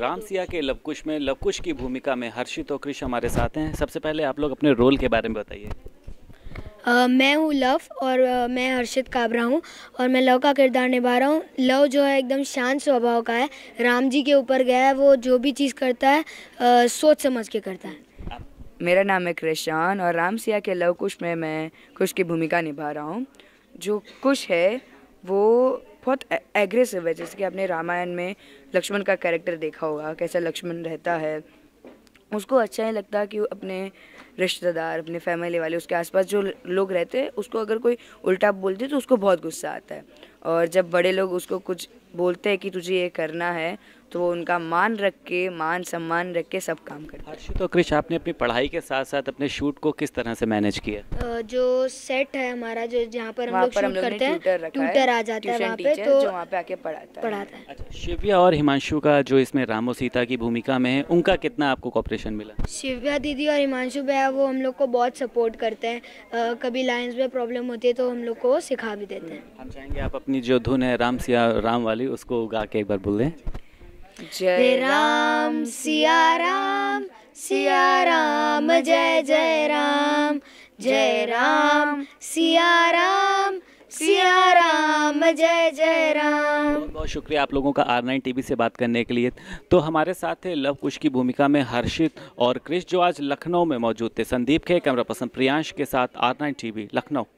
राम सिया के लवकुश में लवकुश की भूमिका में हर्षित और कृष हमारे साथ हैं सबसे पहले आप लोग अपने रोल के बारे में बताइए मैं हूँ लव और आ, मैं हर्षित काबरा हूँ और मैं लव का किरदार निभा रहा हूँ लव जो है एकदम शांत स्वभाव का है राम जी के ऊपर गया है वो जो भी चीज़ करता है आ, सोच समझ के करता है मेरा नाम है कृष्ण और राम सिया के लव कुश में मैं कुश की भूमिका निभा रहा हूँ जो कुश है वो बहुत एग्रेसिव है जैसे कि आपने रामायण में लक्ष्मण का कैरेक्टर देखा होगा कैसा लक्ष्मण रहता है उसको अच्छा नहीं लगता कि अपने रिश्तेदार अपने फैमिली वाले उसके आसपास जो लोग रहते हैं उसको अगर कोई उल्टा बोलते तो उसको बहुत गुस्सा आता है और जब बड़े लोग उसको कुछ बोलते हैं कि तुझे ये करना है तो वो उनका मान रख के मान सम्मान रख के सब काम करते हर्षित तो कृष आपने अपनी पढ़ाई के साथ साथ अपने शूट को किस तरह से मैनेज किया जो सेट है हमारा जो जहाँ पर हम लोग शूट करते हैं ट्यूटर आ जाता है वहाँ पे तो वहाँ पे आके पढ़ाता पढ़ाता है अच्छा शिव्या और हिमांशु का जो इसमें रामो सीता की भूमिका में है उनका कितना आपको कॉपरेशन मिला शिव्या दीदी और हिमांशु भैया वो हम लोग को बहुत सपोर्ट करते हैं कभी लाइन्स में प्रॉब्लम होती है तो हम लोग को सिखा भी देते हैं हम चाहेंगे आप अपनी जो धुन है राम सिया राम वाली उसको गा के एक बार बोल दें जय राम सिया राम सिया राम जय जय राम जय राम सिया राम सिया राम जय जय राम बहुत बहुत शुक्रिया आप लोगों का आर नाइन टी से बात करने के लिए तो हमारे साथ थे लव कुश की भूमिका में हर्षित और क्रिश जो आज लखनऊ में मौजूद थे संदीप के कैमरा पर्सन प्रियांश के साथ आर नाइन टी लखनऊ